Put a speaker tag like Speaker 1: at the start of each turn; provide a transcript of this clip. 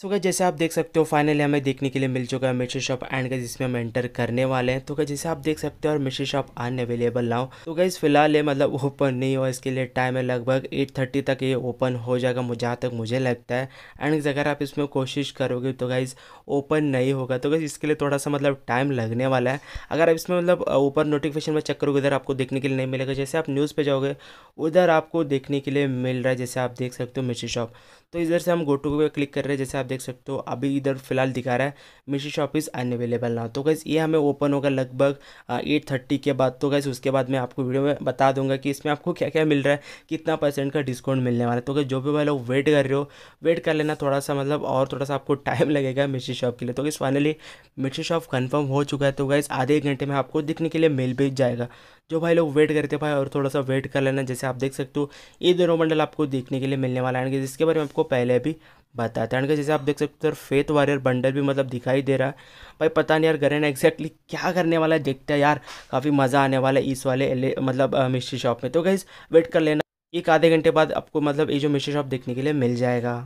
Speaker 1: सो क्या जैसे आप देख सकते हो फाइनली हमें देखने के लिए मिल चुका है मिर्ची शॉप एंड का जिसमें हम एंटर करने वाले हैं तो क्या जैसे आप देख सकते हो और मिर्ची शॉप अन अवेलेबल ना हो तो गाइज़ फिलहाल ये मतलब ओपन नहीं हुआ इसके लिए टाइम है लगभग एट थर्टी तक ये ओपन हो जाएगा मुझे जहाँ तक मुझे लगता है एंड अगर आप इसमें कोशिश करोगे तो गाइज ओपन नहीं होगा तो गई इसके लिए थोड़ा सा मतलब टाइम लगने वाला है अगर आप इसमें मतलब ऊपर नोटिफिकेशन में चेक करोगे उधर आपको देखने के लिए नहीं मिलेगा जैसे आप न्यूज़ पर जाओगे उधर आपको देखने के लिए मिल रहा है जैसे आप देख सकते हो मिर्ची शॉप तो इधर से हम गोटू पर क्लिक कर रहे हैं जैसे आप देख सकते हो अभी इधर फिलहाल दिखा रहा है मिशी शॉप इज़ अनवेलेबल ना तो गैस ये हमें ओपन होगा लगभग एट थर्टी के बाद तो गैस उसके बाद मैं आपको वीडियो में बता दूंगा कि इसमें आपको क्या क्या मिल रहा है कितना परसेंट का डिस्काउंट मिलने वाला है तो गैस जो भी भाई लोग वेट कर रहे हो वेट कर लेना थोड़ा सा मतलब और थोड़ा सा आपको टाइम लगेगा मिशी शॉप के लिए तो गैस फाइनली मिशी शॉप कन्फर्म हो चुका है तो गैस आधे एक घंटे में आपको दिखने के लिए मेल भेज जाएगा जो भाई लोग वेट करते भाई और थोड़ा सा वेट कर लेना जैसे आप देख सकते हो ये दोनों मंडल आपको देखने के लिए मिलने वाला है जिसके बारे में आपको पहले भी बताते हैं एंड जैसे आप देख सकते हो फेथ वॉरियर बंडल भी मतलब दिखाई दे रहा है भाई पता नहीं यार गरेना एग्जैक्टली क्या करने वाला है देखते हैं यार काफ़ी मज़ा आने वाला है इस वाले मतलब मिस्ट्री शॉप में तो गाइज़ वेट कर लेना एक आधे घंटे बाद आपको मतलब ये जो मिस्ट्री शॉप देखने के लिए मिल जाएगा